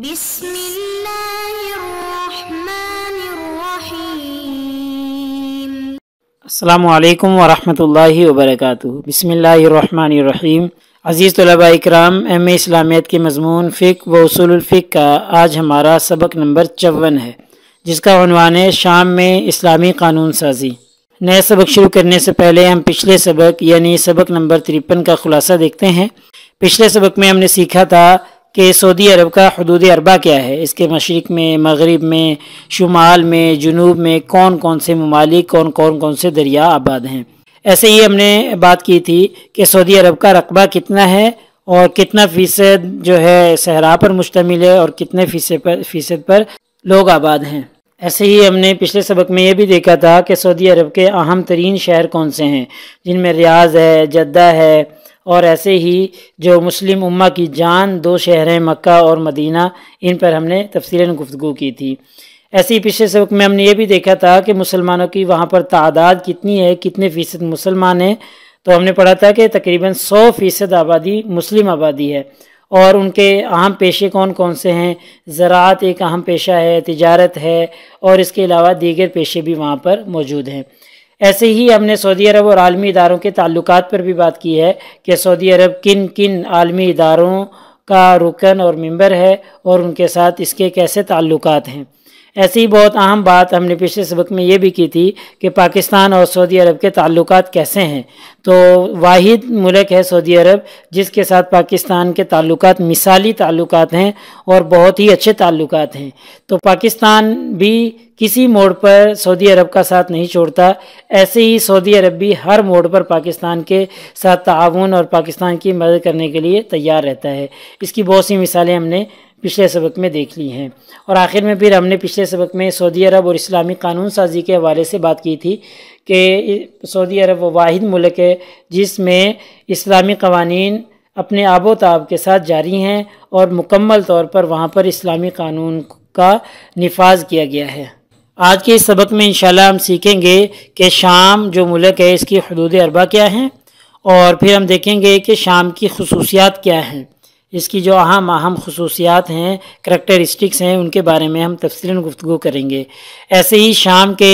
بسم الله الرحمن الرحيم अस्सलाम वालेकुम वरहमतुल्लाहि वबरकातुहू बिस्मिल्लाहिर्रहमानिर्रहीम अज़ीज़ तलबा इकराम एम इस्लामियत के मजमून फ़िक व उसूलफ़िक का आज हमारा सबक नंबर चौवन है जिसका अनवान है शाम में इस्लामी कानून साजी नए सबक शुरू करने से पहले हम पिछले सबक यानी सबक नंबर तिरपन का खुलासा देखते हैं पिछले सबक में हमने सीखा था कि सऊदी अरब का हदूद अरबा क्या है इसके मशरक़ में मगरब में शुमाल में जनूब में कौन कौन से ममालिक कौन कौन कौन से दरिया आबाद हैं ऐसे ही हमने बात की थी कि सऊदी अरब का रकबा कितना है और कितना फ़ीसद जो है सहरा पर मुश्तमिल है और कितने फ़ीसद पर फ़ीसद पर लोग आबाद हैं ऐसे ही हमने पिछले सबक में यह भी देखा था कि सऊदी अरब के अहम तरीन शहर कौन से हैं जिनमें रियाज है जद्दा है और ऐसे ही जो मुस्लिम उम्मा की जान दो शहर हैं मक्का और मदीना इन पर हमने तफसीला गुफ्तु की थी ऐसे ही पिछले सबक में हमने ये भी देखा था कि मुसलमानों की वहाँ पर तादाद कितनी है कितने फ़ीसद मुसलमान हैं तो हमने पढ़ा था कि तकरीबन सौ फ़ीसद आबादी मुस्लिम आबादी है और उनके अहम पेशे कौन कौन से हैं ज़रात एक अहम पेशा है तजारत है और इसके अलावा दीगर पेशे भी वहाँ पर मौजूद हैं ऐसे ही हमने सऊदी अरब और आलमी इदारों के ताल्लुक पर भी बात की है कि सऊदी अरब किन किन आलमी इदारों का रुकन और मेंबर है और उनके साथ इसके कैसे ताल्लुक हैं ऐसी ही बहुत अहम बात हमने पिछले सबक में ये भी की थी कि पाकिस्तान और सऊदी अरब के ताल्लुक कैसे हैं तो वाहिद मुल्क है सऊदी अरब जिसके साथ पाकिस्तान के ताल्लुक मिसाली ताल्लुक हैं और बहुत ही अच्छे ताल्लुक हैं तो पाकिस्तान भी किसी मोड़ पर सऊदी अरब का साथ नहीं छोड़ता ऐसे ही सऊदी अरब भी हर मोड़ पर पाकिस्तान के साथ ताउन और पाकिस्तान की मदद करने के लिए तैयार रहता है इसकी बहुत सी मिसालें हमने पिछले सबक में देख ली हैं और आखिर में फिर हमने पिछले सबक में सऊदी अरब और इस्लामी कानून साजी के हवाले से बात की थी कि सऊदी अरब वो वाहिद मुल्क है जिसमें इस्लामी कवानी अपने आबो तब के साथ जारी हैं और मुकम्मल तौर पर वहाँ पर इस्लामी कानून का नफाज किया गया है आज के इस सबक में इंशाल्लाह हम सीखेंगे कि शाम जो मुल्क है इसकी हदूद अरबा क्या हैं और फिर हम देखेंगे कि शाम की खसूसियात क्या हैं इसकी जो अहम अहम खसूसियात हैं करेक्टरिस्टिक्स हैं उनके बारे में हम तफसला गुफ्तु करेंगे ऐसे ही शाम के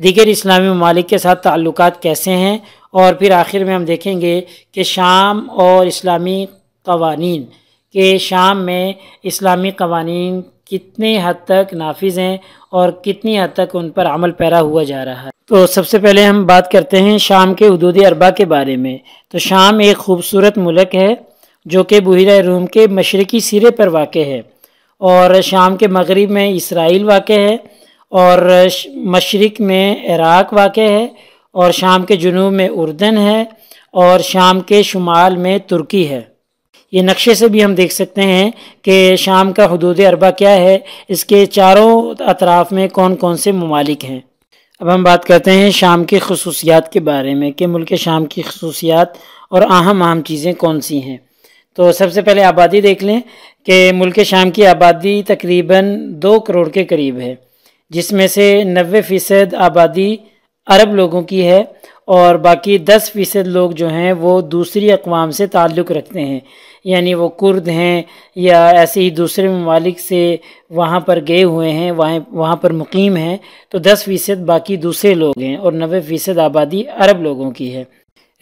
दीगर इस्लामी ममालिक के साथ ताल्लुक कैसे हैं और फिर आखिर में हम देखेंगे कि शाम और इस्लामी कवानी के शाम में इस्लामी कवानी कितने हद तक नाफिज हैं और कितनी हद तक उन पर अमल पैरा हुआ जा रहा है तो सबसे पहले हम बात करते हैं शाम के हदूद अरबा के बारे में तो शाम एक खूबसूरत मुल्क है जो कि बहिरा रूम के मशरक़ी सिरे पर वाक़ है और शाम के मगरब में इसराइल वाक़ है और मशरक़ में इराक़ वाक़ है और शाम के जुनूब में उर्दन है और शाम के शुमाल में तुर्की है ये नक्शे से भी हम देख सकते हैं कि शाम का हदूद अरबा क्या है इसके चारों अतराफ़ में कौन कौन से ममालिक हैं अब हम बात करते हैं शाम की खसूसियात के बारे में कि मुल्क शाम की खसूसियात और अहम अहम चीज़ें कौन सी हैं तो सबसे पहले आबादी देख लें कि मुल्क शाम की आबादी तकरीबन दो करोड़ के करीब है जिसमें से नबे फ़ीसद आबादी अरब लोगों की है और बाकी दस फ़ीसद लोग जो हैं वो दूसरी अकवाम से ताल्लुक़ रखते हैं यानी वो कुर्द हैं या ऐसे ही दूसरे ममालिक से वहाँ पर गए हुए हैं वहाँ वहाँ पर मुकीम हैं तो दस फ़ीसद बाकी दूसरे लोग हैं और नबे फ़ीसद आबादी अरब लोगों की है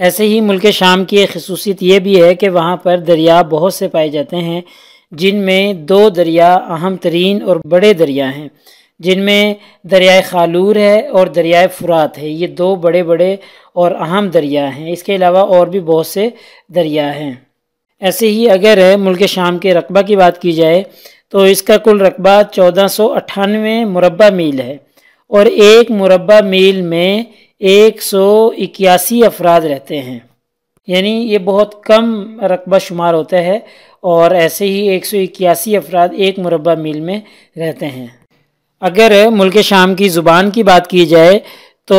ऐसे ही मुल्क शाम की एक खसूसियत ये भी है कि वहाँ पर दरिया बहुत से पाए जाते हैं जिनमें दो दरिया अहम तरीन और बड़े दरिया हैं जिनमें दरियाए खालूर है और दरियाए फ़ुरात है ये दो बड़े बड़े और अहम दरिया हैं इसके अलावा और भी बहुत से दरिया हैं ऐसे ही अगर मुल्क शाम के रकबा की बात की जाए तो इसका कुल रकबा चौदह सौ अट्ठानवे मुरबा मील है और एक मुरबा मील में एक सौ इक्यासी अफराद रहते हैं यानी ये बहुत कम रकबा शुमार होता है और ऐसे ही एक सौ इक्यासी अफराद एक मुरबा मील में रहते हैं अगर मुल्क शाम की ज़ुबान की बात की जाए तो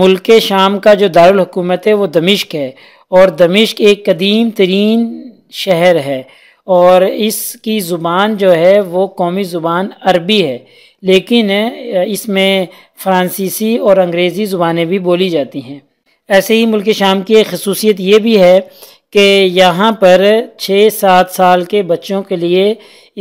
मुल्क शाम का जो दारकूमत है वो दमिश्क है और दमिश्क एक कदीम तरीन शहर है और इसकी ज़ुबान जो है वो कौमी ज़ुबान अरबी है लेकिन इसमें फ्रांसीसी और अंग्रेज़ी ज़ुबानें भी बोली जाती हैं ऐसे ही मुल्क शाम की एक खसूसियत ये भी है कि यहाँ पर छः सात साल के बच्चों के लिए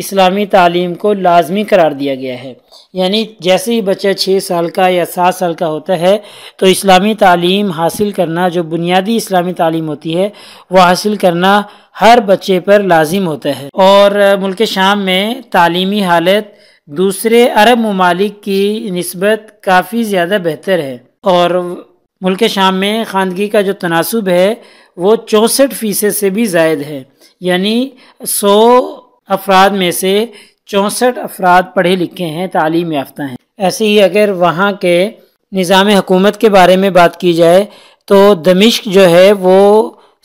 इस्लामी तालीम को लाजमी करार दिया गया है यानी जैसे ही बच्चा छः साल का या सात साल का होता है तो इस्लामी तालीम हासिल करना जो बुनियादी इस्लामी तालीम होती है वह हासिल करना हर बच्चे पर लाजिम होता है और मुल्क शाम में तालीमी हालत दूसरे अरब ममालिक की नस्बत काफ़ी ज़्यादा बेहतर है और मुल्क शाम में खानगी का जो तनासब है वो चौंसठ फ़ीसद से भी जायद है यानी सौ अफराद में से चौंसठ अफराद पढ़े लिखे हैं तालीम याफ्ता हैं ऐसे ही अगर वहाँ के निज़ाम हुकूमत के बारे में बात की जाए तो दमिश्क जो है वो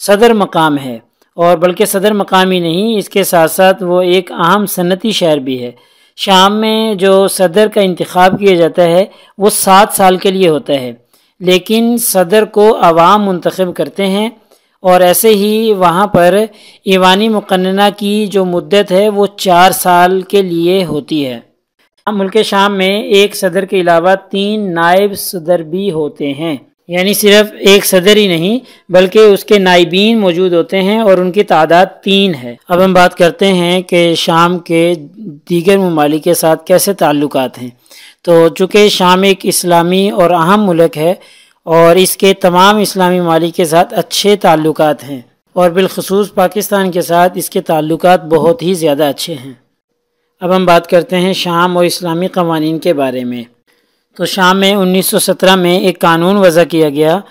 सदर मकाम है और बल्कि सदर मकाम ही नहीं इसके साथ साथ वो एक अहम सनती शहर भी है शाम में जो सदर का इंतखब किया जाता है वो सात साल के लिए होता है लेकिन सदर को आवाम मंतखब करते हैं और ऐसे ही वहाँ पर ईवानी मुकन्ना की जो मुद्दत है वो चार साल के लिए होती है मुल्क शाम में एक सदर के अलावा तीन नायब सदर भी होते हैं यानी सिर्फ एक सदर ही नहीं बल्कि उसके नाइबीन मौजूद होते हैं और उनकी तादाद तीन है अब हम बात करते हैं कि शाम के दीगर ममालिक के साथ कैसे ताल्लुक हैं तो चूँकि शाम एक इस्लामी और अहम मुल्क है और इसके तमाम इस्लामी ममालिक के साथ अच्छे ताल्लुक हैं और बिलखसूस पाकिस्तान के साथ इसके ताल्लुक बहुत ही ज़्यादा अच्छे हैं अब हम बात करते हैं शाम और इस्लामी कवानीन के बारे में तो शाम में 1917 में एक कानून वज़ा किया गया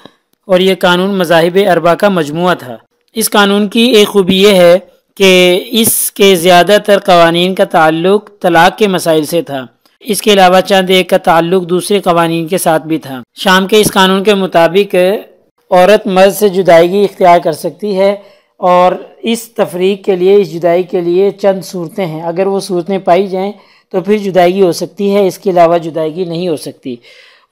और ये कानून मजाहब अरबा का मजमू था इस कानून की एक खूबी यह है कि इसके ज़्यादातर कवानीन का ताल्लुक तलाक़ के मसाइल से था इसके अलावा चंद एक का ताल्लुक दूसरे कवानीन के साथ भी था शाम के इस कानून के मुताबिक औरत मर्द से जुदाई इख्तियार कर सकती है और इस तफरीक के लिए इस जुदाई के लिए चंद सूरतें हैं अगर वो सूरतें पाई जाएँ तो फिर जुदायगी हो सकती है इसके अलावा जुदायगी नहीं हो सकती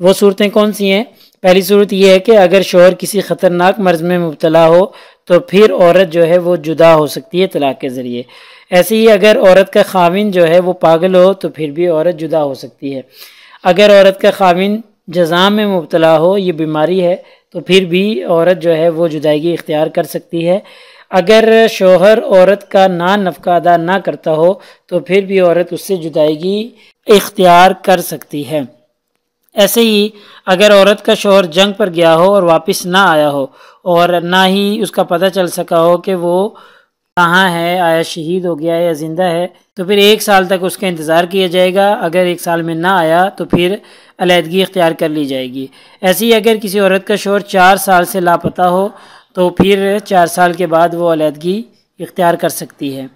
वो सूरतें कौन सी हैं पहली सूरत यह है कि अगर शोहर किसी ख़तरनाक मर्ज़ में मुबतला हो तो फिर औरत जो है वो जुदा हो सकती है तलाक़ के ज़रिए ऐसे ही अगर औरत का खामिन जो है वो पागल हो तो फिर भी औरत जुदा हो सकती है अगर औरत का खामिन जजाम में मुबतला हो ये बीमारी है तो फिर भी औरत जो है वो जुदायगी इख्तियार कर सकती है अगर शोहर औरत का ना नफका अदा ना करता हो तो फिर भी औरत उससे जुदाईगी इख्तियार कर सकती है ऐसे ही अगर औरत का शोहर जंग पर गया हो और वापस ना आया हो और ना ही उसका पता चल सका हो कि वो कहाँ है आया शहीद हो गया है या ज़िंदा है तो फिर एक साल तक उसका इंतज़ार किया जाएगा अगर एक साल में ना आया तो फिर अलीहदगी इख्तियार कर ली जाएगी ऐसे ही अगर किसी औरत का शोर चार साल से लापता हो तो फिर चार साल के बाद वो अलीहदगी इख्तियार कर सकती है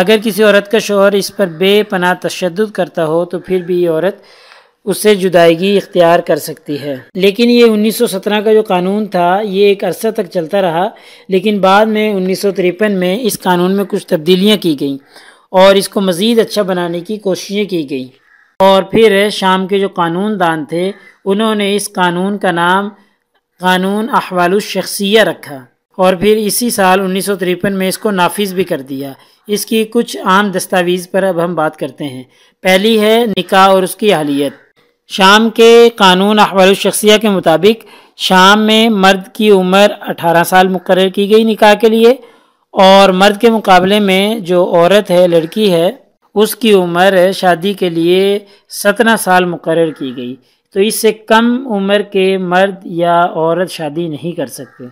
अगर किसी औरत का शोहर इस पर बेपना तशद करता हो तो फिर भी ये औरत उससे जुदायगी इख्तियार कर सकती है लेकिन ये 1917 का जो कानून था ये एक अरसा तक चलता रहा लेकिन बाद में उन्नीस में इस कानून में कुछ तब्दीलियाँ की गई और इसको मज़ीद अच्छा बनाने की कोशिशें की गई और फिर शाम के जो कानून दान थे उन्होंने इस कानून का नाम कानून शख्सिया रखा और फिर इसी साल उन्नीस सौ तिरपन में इसको नाफिज भी कर दिया इसकी कुछ आम दस्तावेज़ पर अब हम बात करते हैं पहली है निका और उसकी अहलियत शाम के कानून शख्सिया के मुताबिक शाम में मर्द की उम्र अठारह साल मुकर की गई निका के लिए और मर्द के मुकाबले में जो औरत है लड़की है उसकी उम्र शादी के लिए सत्रह साल मुकर की गई तो इससे कम उम्र के मर्द या औरत शादी नहीं कर सकते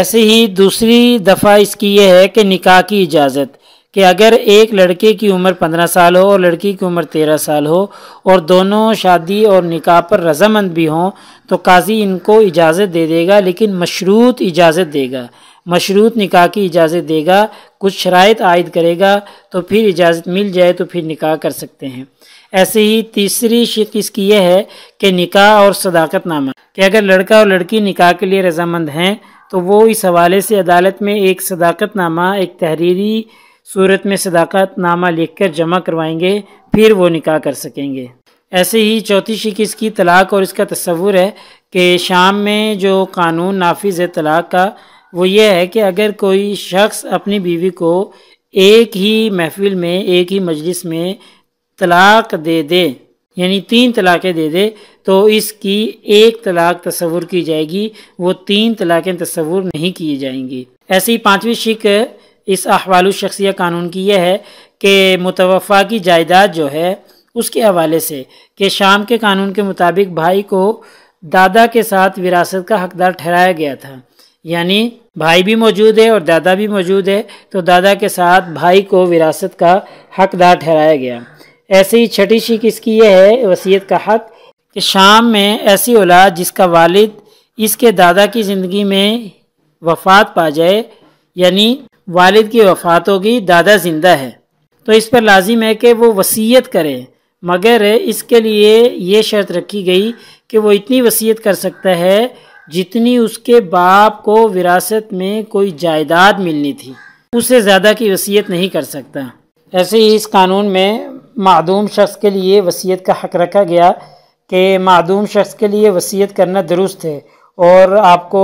ऐसे ही दूसरी दफ़ा इसकी यह है कि निकाह की इजाज़त कि अगर एक लड़के की उम्र पंद्रह साल हो और लड़की की उम्र तेरह साल हो और दोनों शादी और निकाह पर रजामंद भी हों तो काजी इनको इजाज़त दे देगा लेकिन मशरूत इजाज़त देगा मशरूत निकाह की इजाज़त देगा कुछ शराइ आयद करेगा तो फिर इजाज़त मिल जाए तो फिर निकाह कर सकते हैं ऐसे ही तीसरी शिक इसकी यह है कि निकाह और सदाकत नामा कि अगर लड़का और लड़की निकाह के लिए रजामंद हैं तो वो इस हवाले से अदालत में एक सदाकत नामा एक तहरीरी सूरत में सदाकत नामा लिख कर जमा करवाएंगे फिर वो निकाह कर सकेंगे ऐसे ही चौथी शिक इसकी तलाक और इसका तस्वुर है कि शाम में जो कानून नाफिज है तलाक का वो ये है कि अगर कोई शख्स अपनी बीवी को एक ही महफिल में एक ही मजलिस में तलाक दे दे यानी तीन तलाक़ें दे दे तो इसकी एक तलाक तस्वूर की जाएगी वो तीन तलाक़ें तस्वूर नहीं की जाएंगी ऐसी पाँचवीं शिक इस अहवाल शख्सिया कानून की यह है कि मुतवफ़ा की जायदाद जो है उसके हवाले से कि शाम के कानून के मुताबिक भाई को दादा के साथ विरासत का हकदार ठहराया गया था यानी भाई भी मौजूद है और दादा भी मौजूद है तो दादा के साथ भाई को विरासत का हकदार ठहराया गया ऐसे ही छठी शीख इसकी यह है वसीयत का हक कि शाम में ऐसी औलाद जिसका वालिद इसके दादा की ज़िंदगी में वफात पा जाए यानी वालिद की वफात होगी दादा ज़िंदा है तो इस पर लाजिम है कि वो वसीयत करे मगर इसके लिए ये शर्त रखी गई कि वो इतनी वसीयत कर सकता है जितनी उसके बाप को विरासत में कोई जायदाद मिलनी थी उससे ज़्यादा की वसीयत नहीं कर सकता ऐसे ही इस कानून में मदूम शख्स के लिए वसीयत का हक रखा गया कि मदूम शख्स के लिए वसीयत करना दुरुस्त है और आपको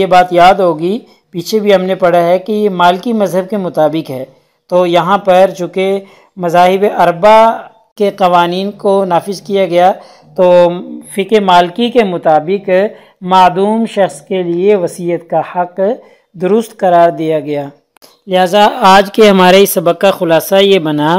ये बात याद होगी पीछे भी हमने पढ़ा है कि ये मालकी मज़हब के मुताबिक है तो यहाँ पर चूँकि मजाहब अरबा के कवानीन को नाफिज किया गया तो फ़िक मालकी के मुताबिक मदूम शख्स के लिए वसीयत का हक दुरुस्त करार दिया गया लिहाजा आज के हमारे इस सबक का ख़ुलासा ये बना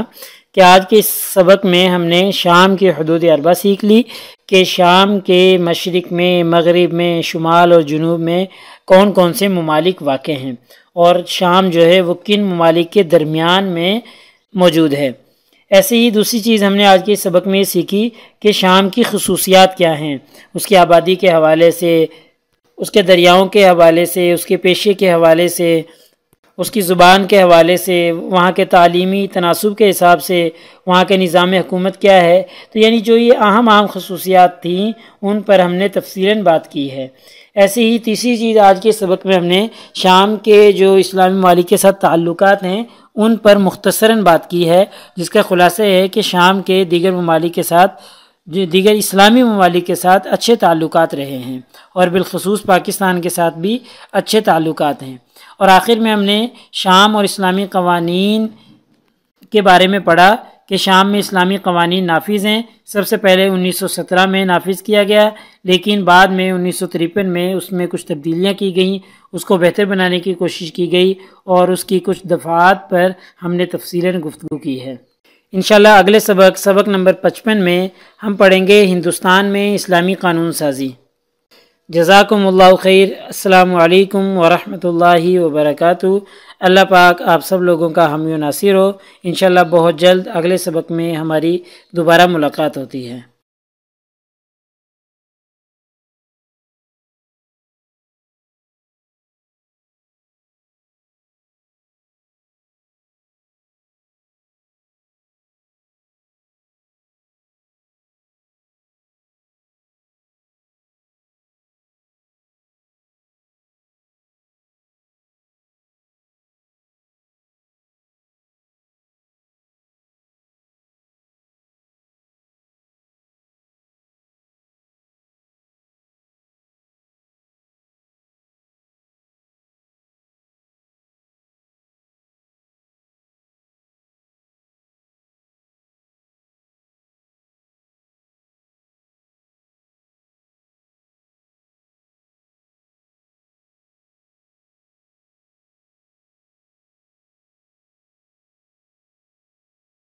कि आज के इस सबक में हमने शाम की हदूद अरबा सीख ली कि शाम के मशरक़ में मगरब में शुमाल और जनूब में कौन कौन से ममालिक वाक़ हैं और शाम जो है वो किन ममालिक के दरमियान में मौजूद है ऐसे ही दूसरी चीज़ हमने आज के सबक में सीखी कि शाम की खसूसियात क्या हैं उसकी आबादी के हवाले से उसके दरियाओं के हवाले से उसके पेशे के हवाले से उसकी ज़ुबान के हवाले से वहाँ के तलीमी तनासब के हिसाब से वहाँ के निज़ाम हुकूमत क्या है तो यानी जो ये अहम अहम खसूसियात थी उन पर हमने तफसीला बात की है ऐसे ही तीसरी चीज़ आज के सबक में हमने शाम के जो इस्लामी मालिक के साथ ताल्लुक़ हैं उन पर मुख्तसरा बात की है जिसका खुलासा है कि शाम के दीगर ममालिक के साथ जो दीगर इस्लामी ममालिक के साथ अच्छे ताल्लुक़ रहे हैं और बिलखसूस पाकिस्तान के साथ भी अच्छे ताल्लुक़ हैं और आखिर में हमने शाम और इस्लामी कवानीन के बारे में पढ़ा कि शाम में इस्लामी कवानीन नाफिज हैं सबसे पहले 1917 में नाफिज किया गया लेकिन बाद में उन्नीस में उसमें कुछ तब्दीलियाँ की गई उसको बेहतर बनाने की कोशिश की गई और उसकी कुछ दफ़ात पर हमने तफसीला गुफ्तु की है इन अगले सबक सबक नंबर पचपन में हम पढ़ेंगे हिंदुस्तान में इस्लामी कानून साजी जजाकम खैर अल्लाम वरहि वबरक अल्लाह पाक आप सब लोगों का हमी नासिर हो इनशाला बहुत जल्द अगले सबक में हमारी दोबारा मुलाकात होती है